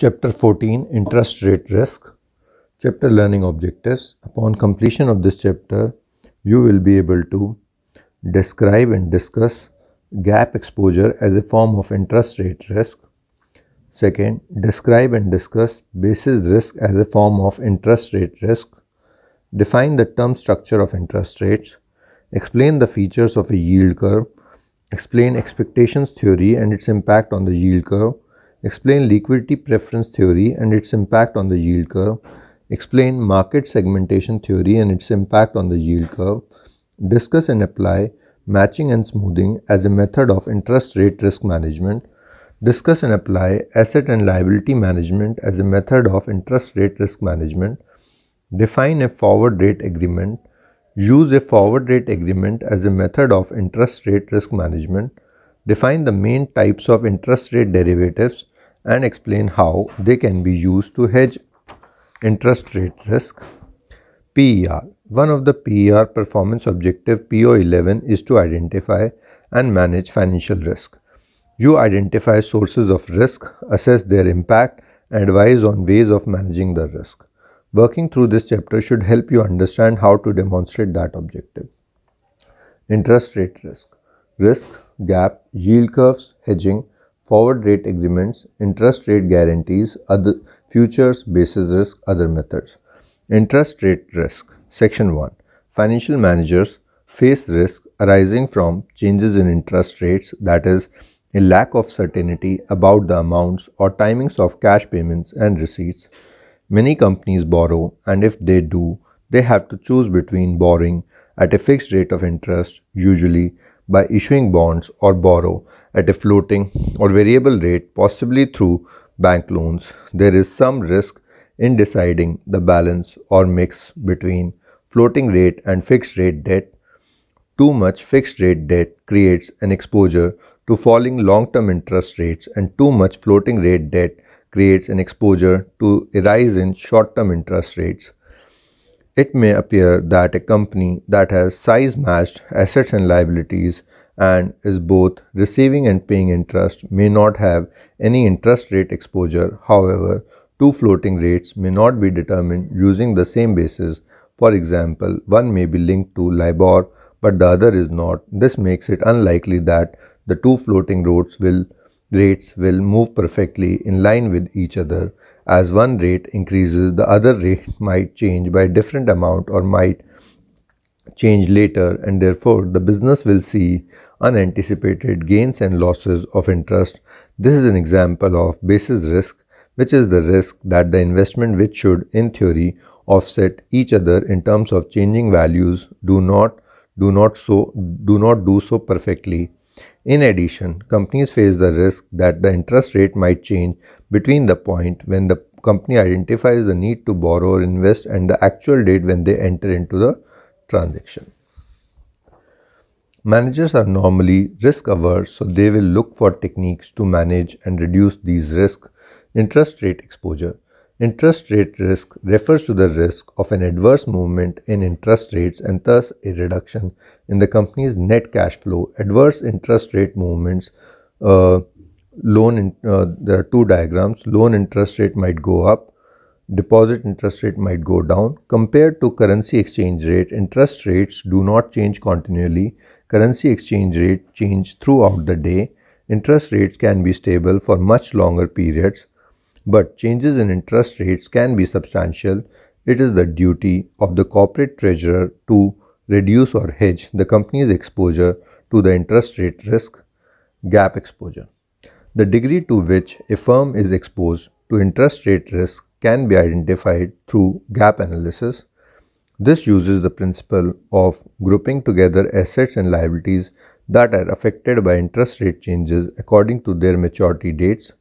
Chapter 14 Interest Rate Risk Chapter Learning Objectives Upon completion of this chapter, you will be able to describe and discuss gap exposure as a form of interest rate risk. Second, describe and discuss basis risk as a form of interest rate risk. Define the term structure of interest rates. Explain the features of a yield curve. Explain expectations theory and its impact on the yield curve explain liquidity preference theory and its impact on the yield curve, explain market segmentation theory and its impact on the yield curve, discuss and apply matching and smoothing as a method of interest rate risk management, discuss and apply asset and liability management as a method of interest rate risk management, define a forward rate agreement, use a forward rate agreement as a method of interest rate risk management, define the main types of interest rate derivatives and explain how they can be used to hedge interest rate risk. PER One of the PER performance objective PO11 is to identify and manage financial risk. You identify sources of risk, assess their impact, advise on ways of managing the risk. Working through this chapter should help you understand how to demonstrate that objective. Interest rate risk. Risk gap, yield curves, hedging, forward rate agreements, interest rate guarantees, other futures, basis risk, other methods. Interest rate risk. Section 1. Financial managers face risk arising from changes in interest rates, that is, a lack of certainty about the amounts or timings of cash payments and receipts. Many companies borrow, and if they do, they have to choose between borrowing at a fixed rate of interest, usually by issuing bonds or borrow at a floating or variable rate, possibly through bank loans. There is some risk in deciding the balance or mix between floating rate and fixed rate debt. Too much fixed rate debt creates an exposure to falling long term interest rates, and too much floating rate debt creates an exposure to a rise in short term interest rates it may appear that a company that has size matched assets and liabilities and is both receiving and paying interest may not have any interest rate exposure. However, two floating rates may not be determined using the same basis. For example, one may be linked to LIBOR but the other is not. This makes it unlikely that the two floating rates will rates will move perfectly in line with each other. As one rate increases, the other rate might change by a different amount or might change later, and therefore the business will see unanticipated gains and losses of interest. This is an example of basis risk, which is the risk that the investment, which should in theory offset each other in terms of changing values, do not do not so do not do so perfectly. In addition, companies face the risk that the interest rate might change between the point when the company identifies the need to borrow or invest and the actual date when they enter into the transaction. Managers are normally risk averse, so they will look for techniques to manage and reduce these risks. Interest rate exposure. Interest rate risk refers to the risk of an adverse movement in interest rates and thus a reduction in the company's net cash flow. Adverse interest rate movements uh, loan in, uh, there are two diagrams loan interest rate might go up deposit interest rate might go down compared to currency exchange rate interest rates do not change continually currency exchange rate change throughout the day interest rates can be stable for much longer periods but changes in interest rates can be substantial it is the duty of the corporate treasurer to reduce or hedge the company's exposure to the interest rate risk gap exposure the degree to which a firm is exposed to interest rate risk can be identified through gap analysis. This uses the principle of grouping together assets and liabilities that are affected by interest rate changes according to their maturity dates.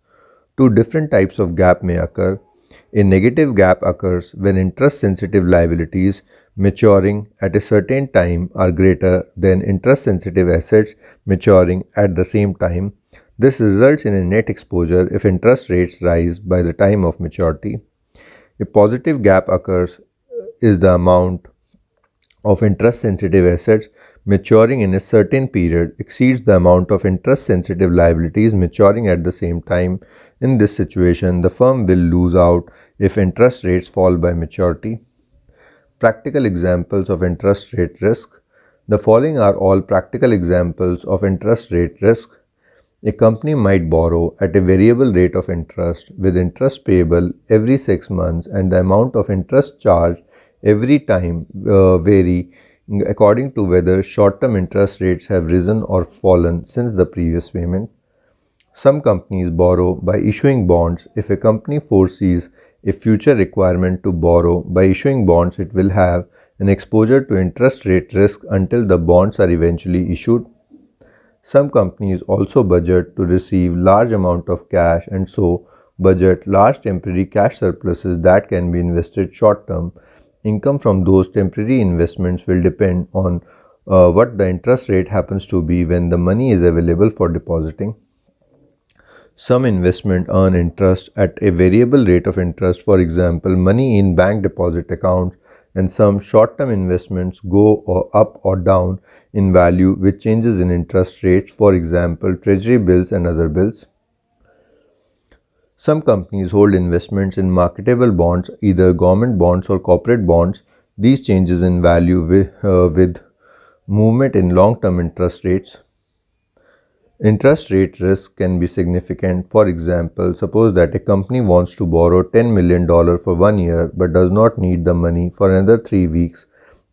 Two different types of gap may occur. A negative gap occurs when interest sensitive liabilities maturing at a certain time are greater than interest sensitive assets maturing at the same time this results in a net exposure if interest rates rise by the time of maturity. A positive gap occurs uh, is the amount of interest sensitive assets maturing in a certain period exceeds the amount of interest sensitive liabilities maturing at the same time. In this situation, the firm will lose out if interest rates fall by maturity. Practical examples of interest rate risk. The following are all practical examples of interest rate risk a company might borrow at a variable rate of interest with interest payable every 6 months and the amount of interest charged every time uh, vary according to whether short-term interest rates have risen or fallen since the previous payment. Some companies borrow by issuing bonds. If a company foresees a future requirement to borrow by issuing bonds, it will have an exposure to interest rate risk until the bonds are eventually issued some companies also budget to receive large amount of cash and so budget large temporary cash surpluses that can be invested short term. Income from those temporary investments will depend on uh, what the interest rate happens to be when the money is available for depositing. Some investment earn interest at a variable rate of interest, for example, money in bank deposit accounts, and some short term investments go up or down in value with changes in interest rates, for example, treasury bills and other bills. Some companies hold investments in marketable bonds, either government bonds or corporate bonds. These changes in value with, uh, with movement in long term interest rates. Interest rate risk can be significant. For example, suppose that a company wants to borrow $10 million for one year but does not need the money for another three weeks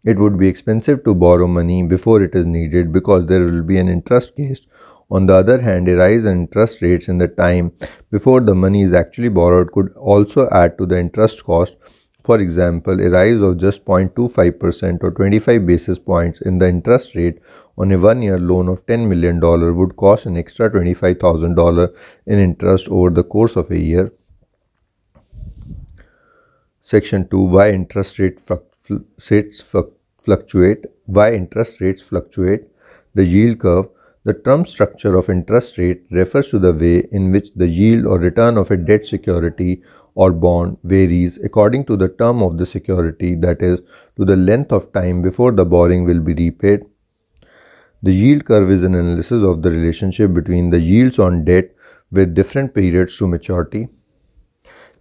it would be expensive to borrow money before it is needed because there will be an interest case. On the other hand, a rise in interest rates in the time before the money is actually borrowed could also add to the interest cost. For example, a rise of just 0.25% or 25 basis points in the interest rate on a one year loan of $10 million would cost an extra $25,000 in interest over the course of a year. Section 2 Why interest rate fluctuates fl rates fl fluctuate, why interest rates fluctuate, the yield curve, the term structure of interest rate refers to the way in which the yield or return of a debt security or bond varies according to the term of the security, that is, to the length of time before the borrowing will be repaid. The yield curve is an analysis of the relationship between the yields on debt with different periods to maturity.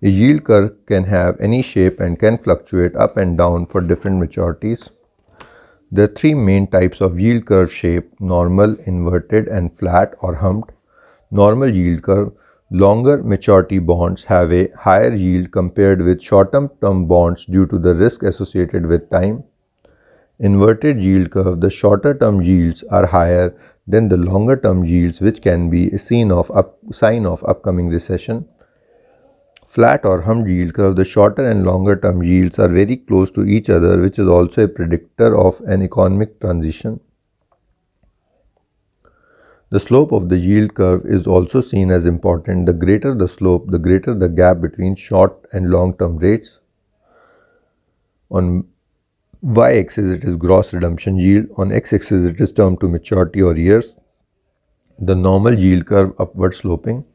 The yield curve can have any shape and can fluctuate up and down for different maturities. There are three main types of yield curve shape, normal, inverted and flat or humped. Normal yield curve, longer maturity bonds have a higher yield compared with short-term term bonds due to the risk associated with time. Inverted yield curve, the shorter term yields are higher than the longer term yields which can be a of, up, sign of upcoming recession. Flat or humped yield curve, the shorter and longer term yields are very close to each other, which is also a predictor of an economic transition. The slope of the yield curve is also seen as important. The greater the slope, the greater the gap between short and long term rates. On y axis, it is gross redemption yield, on x axis, it is term to maturity or years. The normal yield curve upward sloping.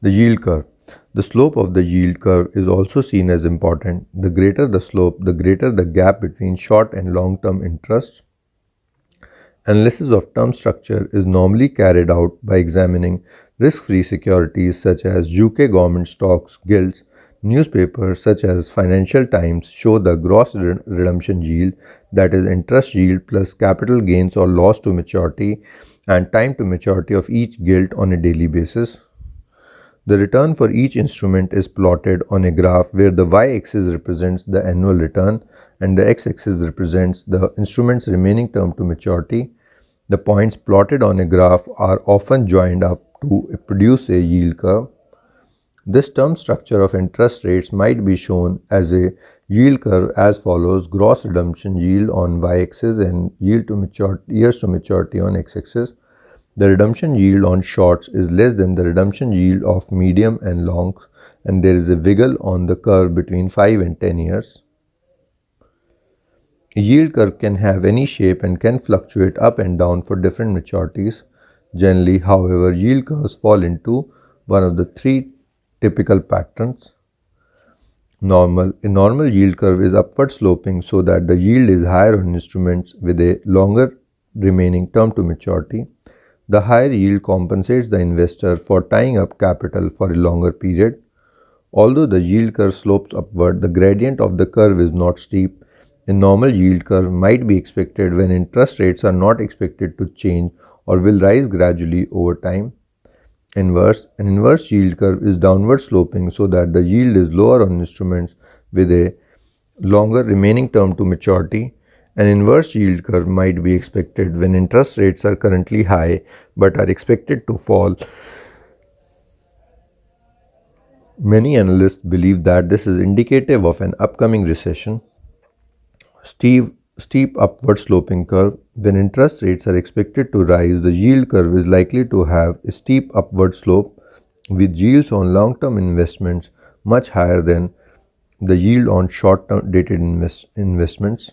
The yield curve. The slope of the yield curve is also seen as important. The greater the slope, the greater the gap between short and long term interest. Analysis of term structure is normally carried out by examining risk free securities such as UK government stocks, gilts. Newspapers such as Financial Times show the gross redemption yield, that is, interest yield plus capital gains or loss to maturity and time to maturity of each gilt on a daily basis. The return for each instrument is plotted on a graph where the y-axis represents the annual return and the x-axis represents the instrument's remaining term to maturity. The points plotted on a graph are often joined up to produce a yield curve. This term structure of interest rates might be shown as a yield curve as follows gross redemption yield on y-axis and yield to maturity years to maturity on x-axis the redemption yield on shorts is less than the redemption yield of medium and longs and there is a wiggle on the curve between 5 and 10 years. A yield curve can have any shape and can fluctuate up and down for different maturities. Generally, however, yield curves fall into one of the three typical patterns. Normal. A normal yield curve is upward sloping so that the yield is higher on instruments with a longer remaining term to maturity. The higher yield compensates the investor for tying up capital for a longer period. Although the yield curve slopes upward, the gradient of the curve is not steep. A normal yield curve might be expected when interest rates are not expected to change or will rise gradually over time. Inverse An inverse yield curve is downward sloping so that the yield is lower on instruments with a longer remaining term to maturity an inverse yield curve might be expected when interest rates are currently high but are expected to fall. Many analysts believe that this is indicative of an upcoming recession. Steve, steep upward sloping curve. When interest rates are expected to rise, the yield curve is likely to have a steep upward slope with yields on long term investments much higher than the yield on short term dated invest investments.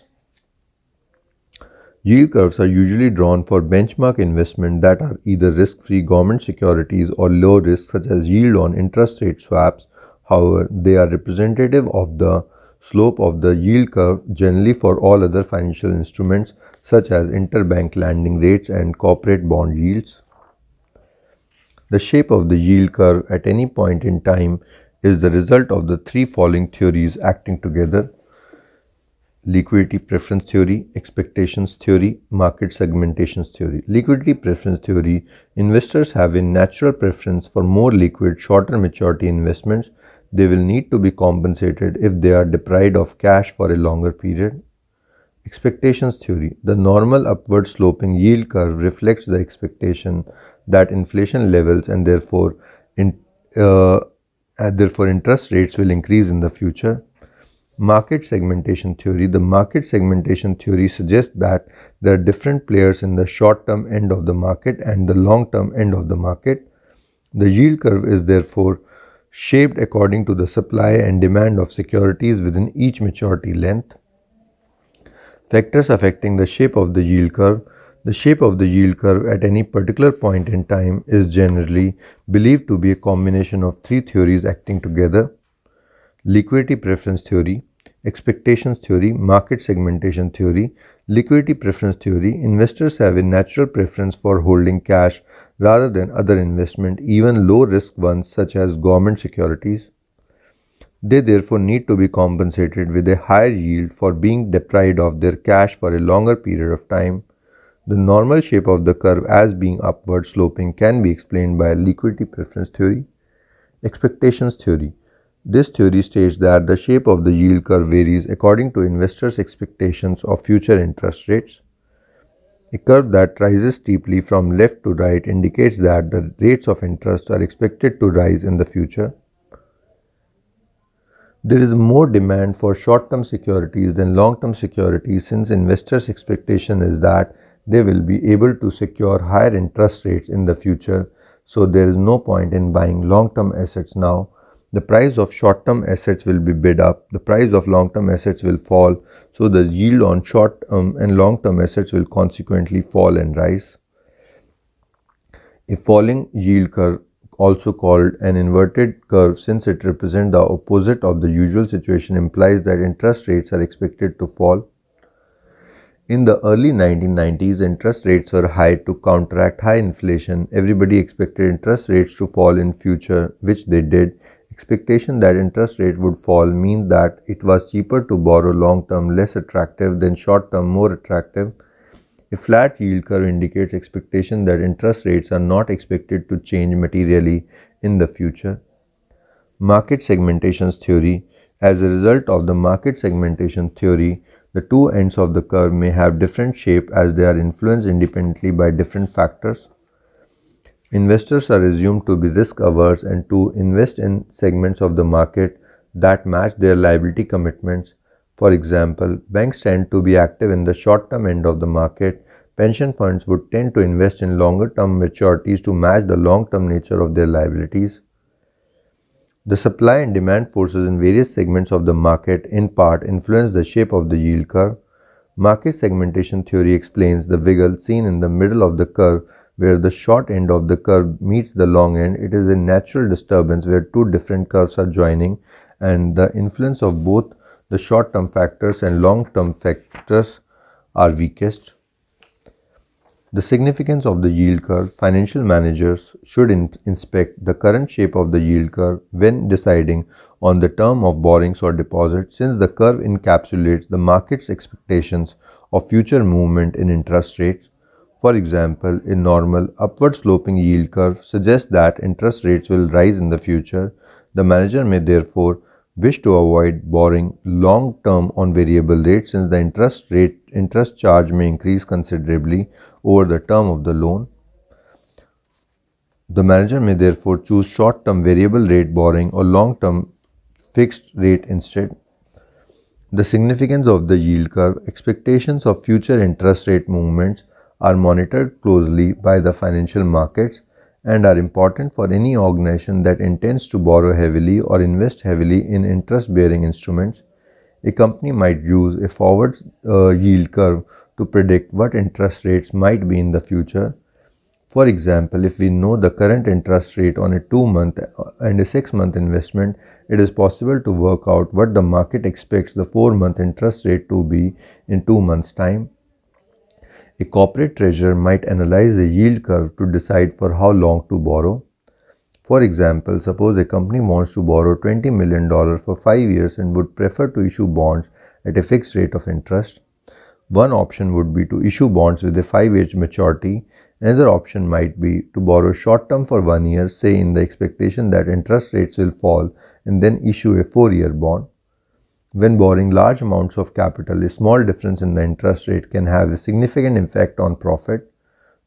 Yield curves are usually drawn for benchmark investment that are either risk-free government securities or low risk such as yield on interest rate swaps. However, they are representative of the slope of the yield curve generally for all other financial instruments such as interbank lending rates and corporate bond yields. The shape of the yield curve at any point in time is the result of the three following theories acting together liquidity preference theory, expectations theory, market segmentations theory. Liquidity preference theory investors have a natural preference for more liquid, shorter maturity investments. They will need to be compensated if they are deprived of cash for a longer period. Expectations theory The normal upward sloping yield curve reflects the expectation that inflation levels and therefore, in, uh, and therefore interest rates will increase in the future market segmentation theory, the market segmentation theory suggests that there are different players in the short term end of the market and the long term end of the market. The yield curve is therefore shaped according to the supply and demand of securities within each maturity length. Factors affecting the shape of the yield curve. The shape of the yield curve at any particular point in time is generally believed to be a combination of three theories acting together liquidity preference theory, expectations theory, market segmentation theory, liquidity preference theory, investors have a natural preference for holding cash rather than other investment, even low risk ones such as government securities. They therefore need to be compensated with a higher yield for being deprived of their cash for a longer period of time. The normal shape of the curve as being upward sloping can be explained by liquidity preference theory, expectations theory. This theory states that the shape of the yield curve varies according to investors' expectations of future interest rates. A curve that rises steeply from left to right indicates that the rates of interest are expected to rise in the future. There is more demand for short term securities than long term securities since investors' expectation is that they will be able to secure higher interest rates in the future, so there is no point in buying long term assets now the price of short term assets will be bid up, the price of long term assets will fall, so the yield on short term um, and long term assets will consequently fall and rise. A falling yield curve, also called an inverted curve, since it represents the opposite of the usual situation, implies that interest rates are expected to fall. In the early 1990s, interest rates were high to counteract high inflation. Everybody expected interest rates to fall in future, which they did expectation that interest rate would fall mean that it was cheaper to borrow long term less attractive than short term more attractive. A flat yield curve indicates expectation that interest rates are not expected to change materially in the future. Market segmentations theory As a result of the market segmentation theory, the two ends of the curve may have different shape as they are influenced independently by different factors. Investors are assumed to be risk averse and to invest in segments of the market that match their liability commitments. For example, banks tend to be active in the short term end of the market. Pension funds would tend to invest in longer term maturities to match the long term nature of their liabilities. The supply and demand forces in various segments of the market in part influence the shape of the yield curve. Market segmentation theory explains the wiggle seen in the middle of the curve where the short end of the curve meets the long end, it is a natural disturbance where two different curves are joining and the influence of both the short term factors and long term factors are weakest. The significance of the yield curve financial managers should in inspect the current shape of the yield curve when deciding on the term of borrowings or deposits since the curve encapsulates the market's expectations of future movement in interest rates for example, a normal upward sloping yield curve suggests that interest rates will rise in the future. The manager may therefore wish to avoid borrowing long term on variable rates since the interest rate interest charge may increase considerably over the term of the loan. The manager may therefore choose short term variable rate borrowing or long term fixed rate instead. The significance of the yield curve, expectations of future interest rate movements, are monitored closely by the financial markets and are important for any organization that intends to borrow heavily or invest heavily in interest bearing instruments. A company might use a forward uh, yield curve to predict what interest rates might be in the future. For example, if we know the current interest rate on a 2 month uh, and a 6 month investment, it is possible to work out what the market expects the 4 month interest rate to be in 2 months' time. A corporate treasurer might analyze a yield curve to decide for how long to borrow. For example, suppose a company wants to borrow $20 million for 5 years and would prefer to issue bonds at a fixed rate of interest. One option would be to issue bonds with a 5 year maturity. Another option might be to borrow short term for 1 year, say in the expectation that interest rates will fall, and then issue a 4 year bond. When borrowing large amounts of capital, a small difference in the interest rate can have a significant effect on profit.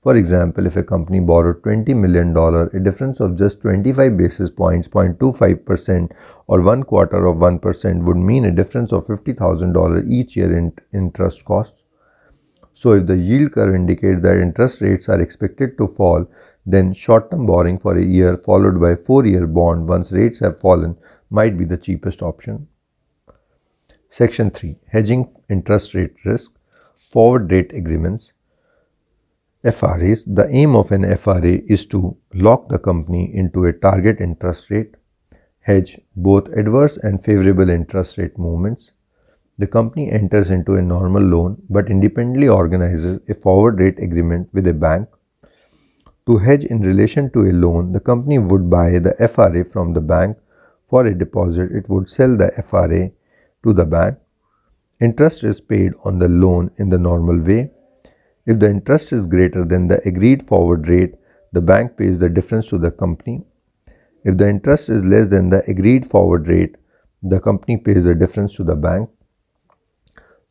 For example, if a company borrowed $20 million, a difference of just 25 basis points, 0.25% or one quarter of 1% would mean a difference of $50,000 each year in interest costs. So if the yield curve indicates that interest rates are expected to fall, then short-term borrowing for a year followed by a four-year bond once rates have fallen might be the cheapest option. Section 3 Hedging Interest Rate Risk Forward Rate Agreements FRAs The aim of an FRA is to lock the company into a target interest rate, hedge both adverse and favorable interest rate movements. The company enters into a normal loan but independently organizes a forward rate agreement with a bank. To hedge in relation to a loan, the company would buy the FRA from the bank for a deposit, it would sell the FRA to the bank. Interest is paid on the loan in the normal way. If the interest is greater than the agreed forward rate, the bank pays the difference to the company. If the interest is less than the agreed forward rate, the company pays the difference to the bank.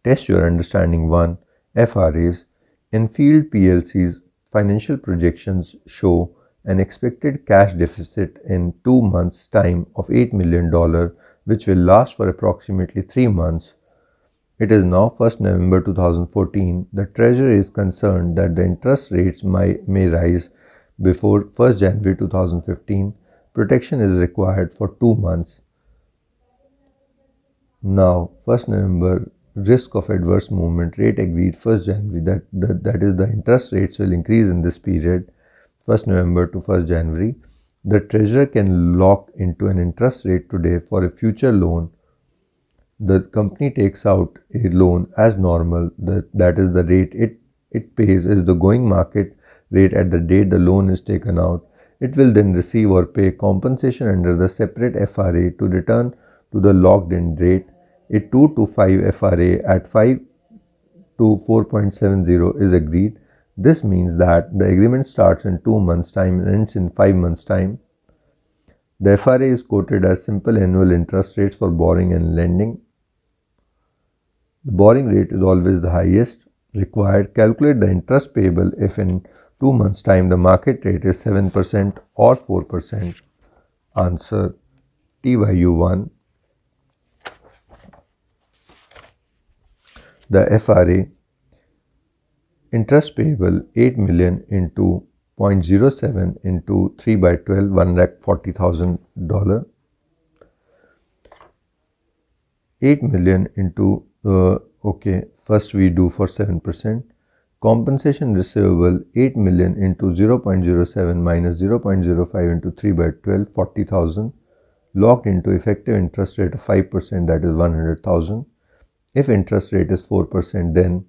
Test your understanding 1. FRAs. In field PLCs, financial projections show an expected cash deficit in 2 months' time of $8 million which will last for approximately 3 months. It is now 1st November 2014. The Treasury is concerned that the interest rates may, may rise before 1st January 2015. Protection is required for 2 months. Now, 1st November, risk of adverse movement rate agreed 1st January, that, that, that is the interest rates will increase in this period, 1st November to 1st January. The treasurer can lock into an interest rate today for a future loan. The company takes out a loan as normal, that is, the rate it, it pays is the going market rate at the date the loan is taken out. It will then receive or pay compensation under the separate FRA to return to the locked in rate. A 2 to 5 FRA at 5 to 4.70 is agreed this means that the agreement starts in 2 months' time and ends in 5 months' time. The FRA is quoted as simple annual interest rates for borrowing and lending. The borrowing rate is always the highest required. Calculate the interest payable if in 2 months' time the market rate is 7% or 4%. Answer TYU 1. The FRA Interest payable 8 million into 0.07 into 3 by 12, 1 lakh $40,000. 8 million into, uh, okay, first we do for 7%. Compensation receivable 8 million into 0.07 minus 0.05 into 3 by 12, 40,000 locked into effective interest rate of 5% that is 100,000. If interest rate is 4% then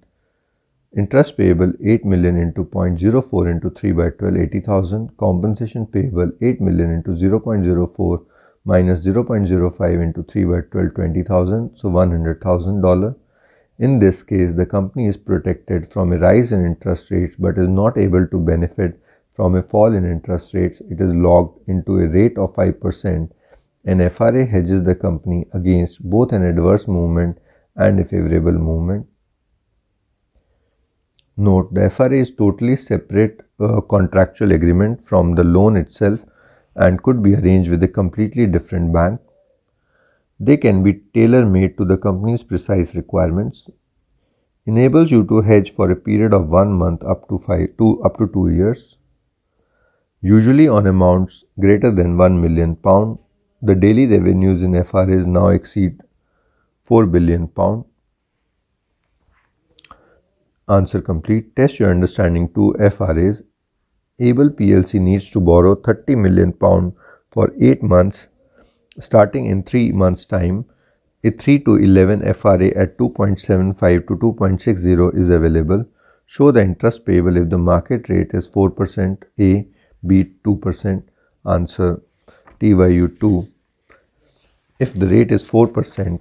Interest payable 8 million into 0.04 into 3 by 12 80,000. Compensation payable 8 million into 0.04 minus 0.05 into 3 by 12 20,000 so $100,000. In this case the company is protected from a rise in interest rates but is not able to benefit from a fall in interest rates. It is locked into a rate of 5% and FRA hedges the company against both an adverse movement and a favorable movement. Note the FRA is totally separate uh, contractual agreement from the loan itself and could be arranged with a completely different bank. They can be tailor made to the company's precise requirements. Enables you to hedge for a period of one month up to five two up to two years. Usually on amounts greater than one million pound, the daily revenues in FRAs now exceed four billion pound. Answer complete. Test your understanding Two FRAs. Able PLC needs to borrow 30 million pound for 8 months starting in 3 months time. A 3 to 11 FRA at 2.75 to 2.60 is available. Show the interest payable if the market rate is 4% A, B 2%. Answer TYU 2. If the rate is 4%,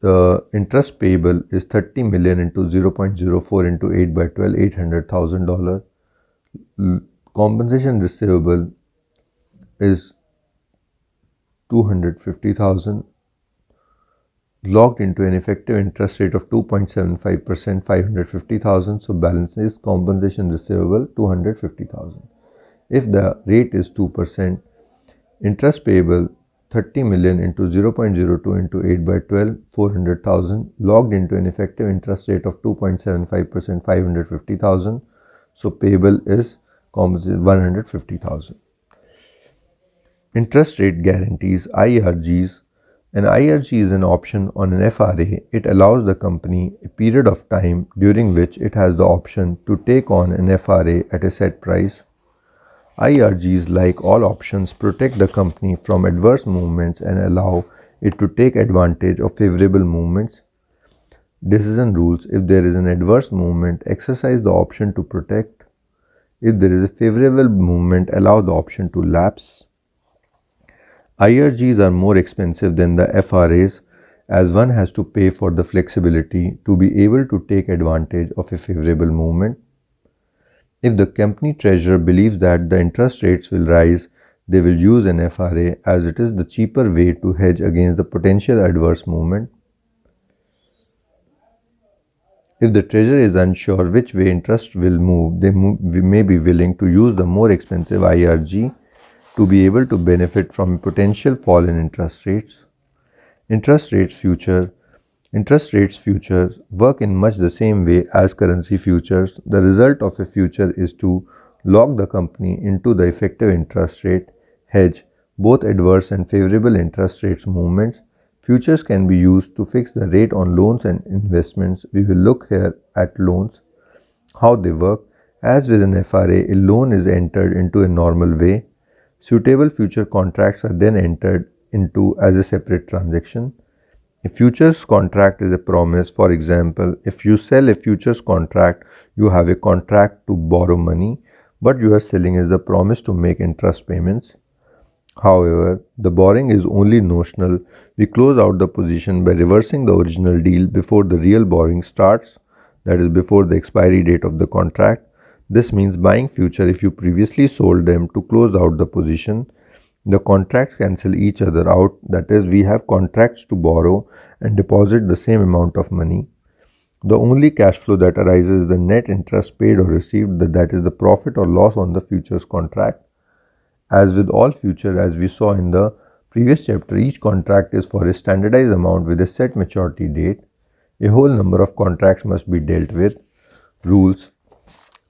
the interest payable is 30 million into 0.04 into 8 by 12 800000 dollar compensation receivable is 250000 locked into an effective interest rate of 2.75% 550000 so balance is compensation receivable 250000 if the rate is 2% interest payable 30 million into 0.02 into 8 by 12, 400,000 logged into an effective interest rate of 2.75%, 550,000. So payable is 150,000. Interest rate guarantees IRGs. An IRG is an option on an FRA. It allows the company a period of time during which it has the option to take on an FRA at a set price IRGs, like all options, protect the company from adverse movements and allow it to take advantage of favorable movements. Decision rules If there is an adverse movement, exercise the option to protect. If there is a favorable movement, allow the option to lapse. IRGs are more expensive than the FRAs as one has to pay for the flexibility to be able to take advantage of a favorable movement. If the company treasurer believes that the interest rates will rise, they will use an FRA as it is the cheaper way to hedge against the potential adverse movement. If the treasurer is unsure which way interest will move, they may be willing to use the more expensive IRG to be able to benefit from potential fall in interest rates. Interest rates future Interest rates futures work in much the same way as currency futures. The result of a future is to lock the company into the effective interest rate, hedge both adverse and favorable interest rates movements. Futures can be used to fix the rate on loans and investments. We will look here at loans, how they work. As with an FRA, a loan is entered into a normal way. Suitable future contracts are then entered into as a separate transaction. A futures contract is a promise. For example, if you sell a futures contract, you have a contract to borrow money. but you are selling is a promise to make interest payments. However, the borrowing is only notional. We close out the position by reversing the original deal before the real borrowing starts, that is, before the expiry date of the contract. This means buying future if you previously sold them to close out the position the contracts cancel each other out, that is, we have contracts to borrow and deposit the same amount of money. The only cash flow that arises is the net interest paid or received, that is, the profit or loss on the futures contract. As with all future, as we saw in the previous chapter, each contract is for a standardized amount with a set maturity date. A whole number of contracts must be dealt with. Rules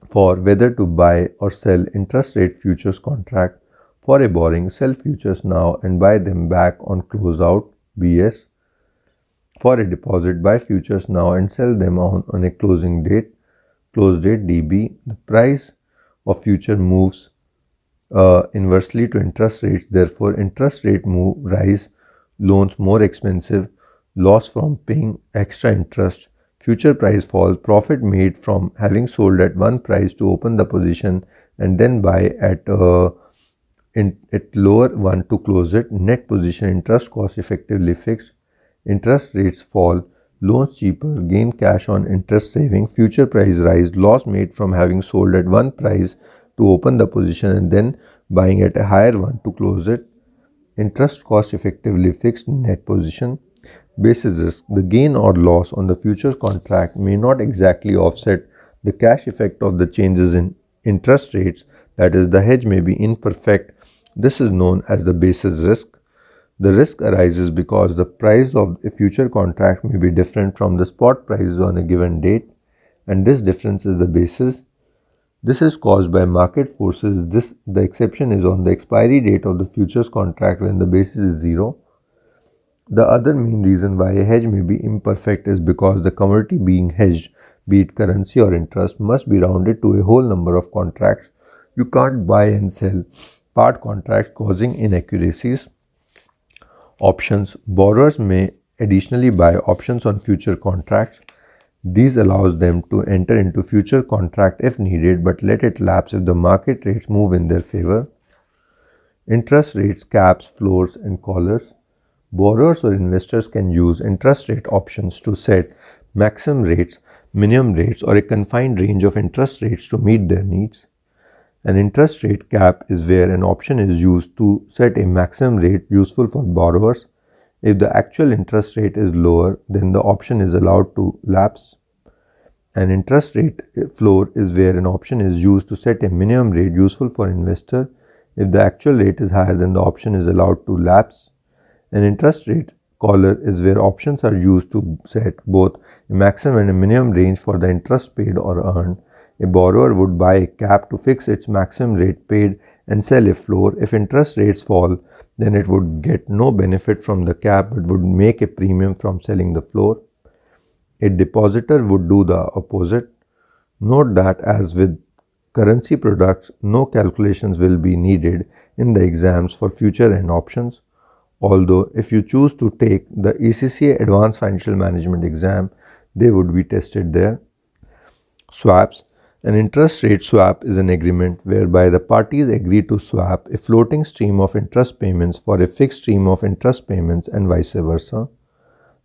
for whether to buy or sell interest rate futures contract for a borrowing, sell futures now and buy them back on closeout BS. For a deposit, buy futures now and sell them on, on a closing date, close date DB. The price of future moves uh, inversely to interest rates. Therefore, interest rate move rise, loans more expensive, loss from paying extra interest, future price fall, profit made from having sold at one price to open the position and then buy at uh, in, at lower one to close it, net position interest cost effectively fixed, interest rates fall, loans cheaper, gain cash on interest saving, future price rise, loss made from having sold at one price to open the position and then buying at a higher one to close it, interest cost effectively fixed, net position, basis risk, the gain or loss on the future contract may not exactly offset the cash effect of the changes in interest rates, that is, the hedge may be imperfect this is known as the basis risk. The risk arises because the price of a future contract may be different from the spot prices on a given date and this difference is the basis. This is caused by market forces. This the exception is on the expiry date of the futures contract when the basis is zero. The other main reason why a hedge may be imperfect is because the commodity being hedged, be it currency or interest, must be rounded to a whole number of contracts. You can't buy and sell part contract causing inaccuracies. Options Borrowers may additionally buy options on future contracts. These allows them to enter into future contract if needed but let it lapse if the market rates move in their favor. Interest rates, caps, floors and collars. Borrowers or investors can use interest rate options to set maximum rates, minimum rates or a confined range of interest rates to meet their needs. An interest rate cap is where an option is used to set a maximum rate useful for borrowers. If the actual interest rate is lower, then the option is allowed to lapse. An interest rate floor is where an option is used to set a minimum rate useful for investor. If the actual rate is higher, then the option is allowed to lapse. An interest rate collar is where options are used to set both a maximum and a minimum range for the interest paid or earned a borrower would buy a cap to fix its maximum rate paid and sell a floor. If interest rates fall, then it would get no benefit from the cap but would make a premium from selling the floor. A depositor would do the opposite. Note that as with currency products, no calculations will be needed in the exams for future and options. Although, if you choose to take the ECCA Advanced Financial Management exam, they would be tested there. Swaps an interest rate swap is an agreement whereby the parties agree to swap a floating stream of interest payments for a fixed stream of interest payments and vice versa.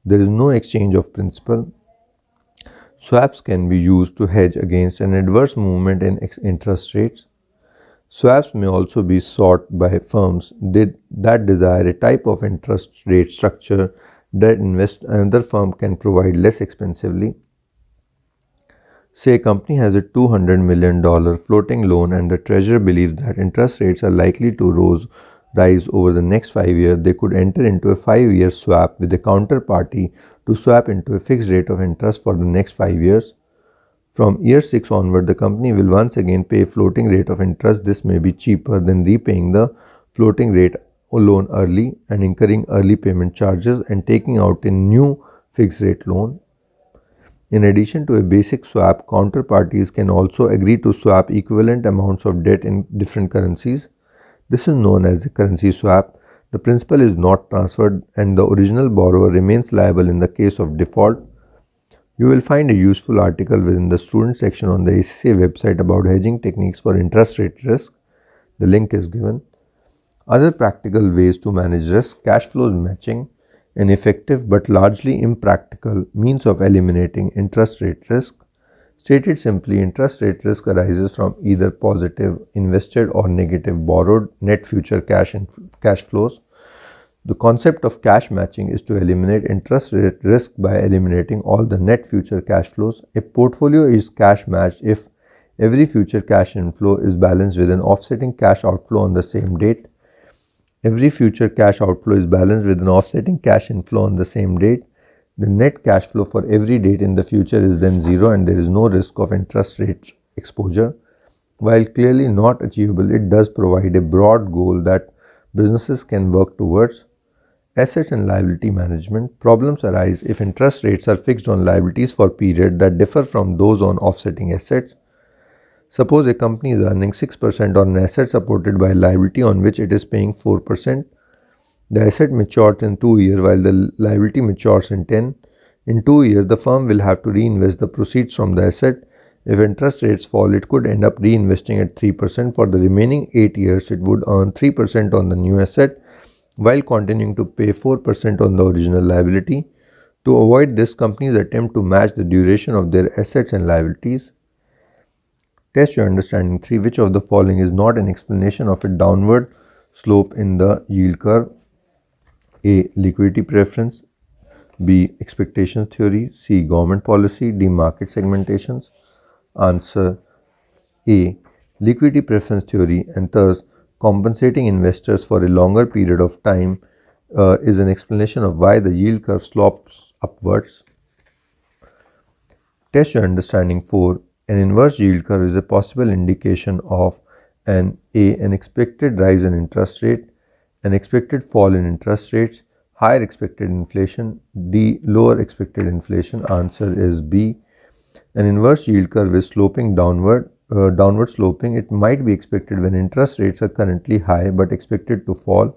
There is no exchange of principal. Swaps can be used to hedge against an adverse movement in interest rates. Swaps may also be sought by firms that desire a type of interest rate structure that invest another firm can provide less expensively. Say a company has a $200 million floating loan and the treasurer believes that interest rates are likely to rose, rise over the next 5 years, they could enter into a 5 year swap with a counterparty to swap into a fixed rate of interest for the next 5 years. From year 6 onward, the company will once again pay floating rate of interest. This may be cheaper than repaying the floating rate loan early and incurring early payment charges and taking out a new fixed rate loan in addition to a basic swap, counterparties can also agree to swap equivalent amounts of debt in different currencies. This is known as a currency swap. The principal is not transferred and the original borrower remains liable in the case of default. You will find a useful article within the student section on the ACCA website about hedging techniques for interest rate risk. The link is given. Other practical ways to manage risk, cash flows matching, an effective but largely impractical means of eliminating interest rate risk. Stated simply, interest rate risk arises from either positive invested or negative borrowed net future cash and cash flows. The concept of cash matching is to eliminate interest rate risk by eliminating all the net future cash flows. A portfolio is cash matched if every future cash inflow is balanced with an offsetting cash outflow on the same date. Every future cash outflow is balanced with an offsetting cash inflow on the same date. The net cash flow for every date in the future is then zero and there is no risk of interest rate exposure. While clearly not achievable, it does provide a broad goal that businesses can work towards. Assets and liability management problems arise if interest rates are fixed on liabilities for periods that differ from those on offsetting assets. Suppose a company is earning 6% on an asset supported by a liability on which it is paying 4%. The asset matures in 2 years while the liability matures in 10. In 2 years, the firm will have to reinvest the proceeds from the asset. If interest rates fall, it could end up reinvesting at 3%. For the remaining 8 years, it would earn 3% on the new asset while continuing to pay 4% on the original liability. To avoid this, companies attempt to match the duration of their assets and liabilities. Test your understanding. 3. Which of the following is not an explanation of a downward slope in the yield curve? A. Liquidity preference. B. Expectations theory. C. Government policy. D. Market segmentations. Answer A. Liquidity preference theory and thus compensating investors for a longer period of time uh, is an explanation of why the yield curve slopes upwards. Test your understanding four. An inverse yield curve is a possible indication of an A. An expected rise in interest rate, an expected fall in interest rates, higher expected inflation, D. Lower expected inflation. Answer is B. An inverse yield curve is sloping downward. Uh, downward sloping, it might be expected when interest rates are currently high but expected to fall.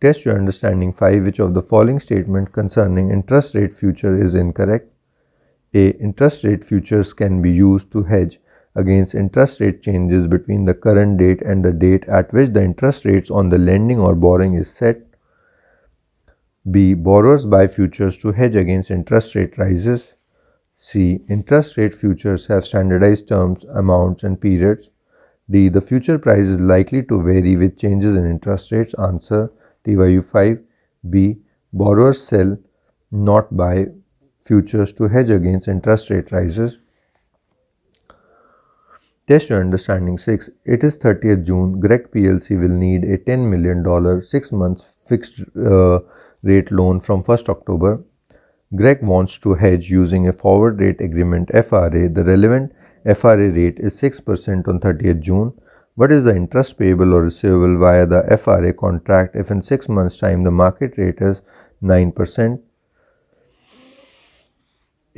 Test your understanding 5 which of the following statement concerning interest rate future is incorrect. A interest rate futures can be used to hedge against interest rate changes between the current date and the date at which the interest rates on the lending or borrowing is set. B. Borrowers buy futures to hedge against interest rate rises. C. Interest rate futures have standardized terms, amounts, and periods. D. The future price is likely to vary with changes in interest rates. Answer TYU 5. B. Borrowers sell, not buy futures to hedge against interest rate rises. Test your understanding 6. It is 30th June. Greg PLC will need a $10 million 6 months fixed uh, rate loan from 1st October. Greg wants to hedge using a forward rate agreement FRA. The relevant FRA rate is 6% on 30th June. What is the interest payable or receivable via the FRA contract if in 6 months time the market rate is 9%?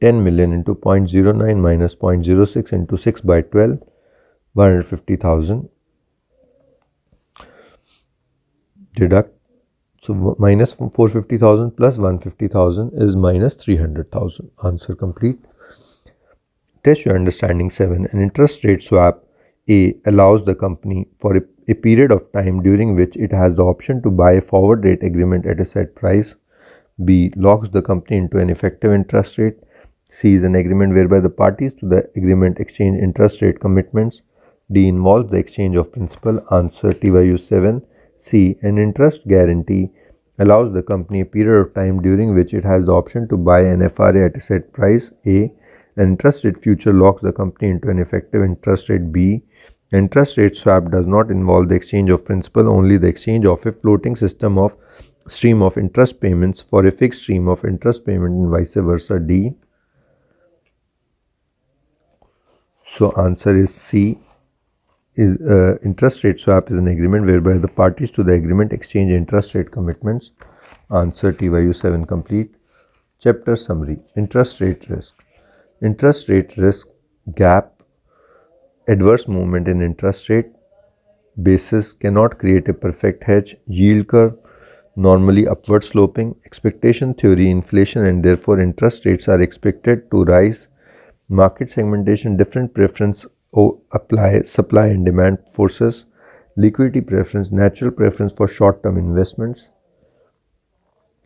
10 million into 0.09 minus 0.06 into 6 by 12 150,000 deduct so minus 450,000 plus 150,000 is minus 300,000 answer complete test your understanding 7 an interest rate swap a allows the company for a, a period of time during which it has the option to buy a forward rate agreement at a set price b locks the company into an effective interest rate C is an agreement whereby the parties to the agreement exchange interest rate commitments. D involves the exchange of principal. Answer TYU 7. C. An interest guarantee allows the company a period of time during which it has the option to buy an FRA at a set price. A. An interest rate future locks the company into an effective interest rate. B. Interest rate swap does not involve the exchange of principal, only the exchange of a floating system of stream of interest payments for a fixed stream of interest payment and vice versa. D. So answer is C. Is uh, interest rate swap is an agreement whereby the parties to the agreement exchange interest rate commitments. Answer TYU 7 complete. Chapter summary Interest rate risk. Interest rate risk gap adverse movement in interest rate basis cannot create a perfect hedge yield curve normally upward sloping expectation theory inflation and therefore interest rates are expected to rise market segmentation, different preference apply supply and demand forces, liquidity preference, natural preference for short-term investments,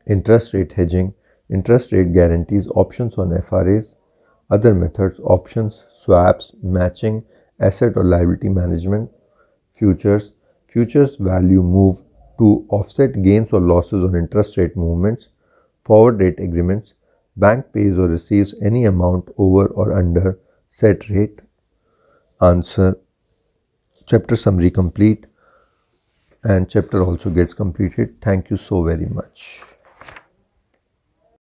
interest rate hedging, interest rate guarantees, options on FRAs, other methods, options, swaps, matching, asset or liability management, futures, futures value move to offset gains or losses on interest rate movements, forward rate agreements, bank pays or receives any amount over or under set rate. Answer chapter summary complete and chapter also gets completed. Thank you so very much.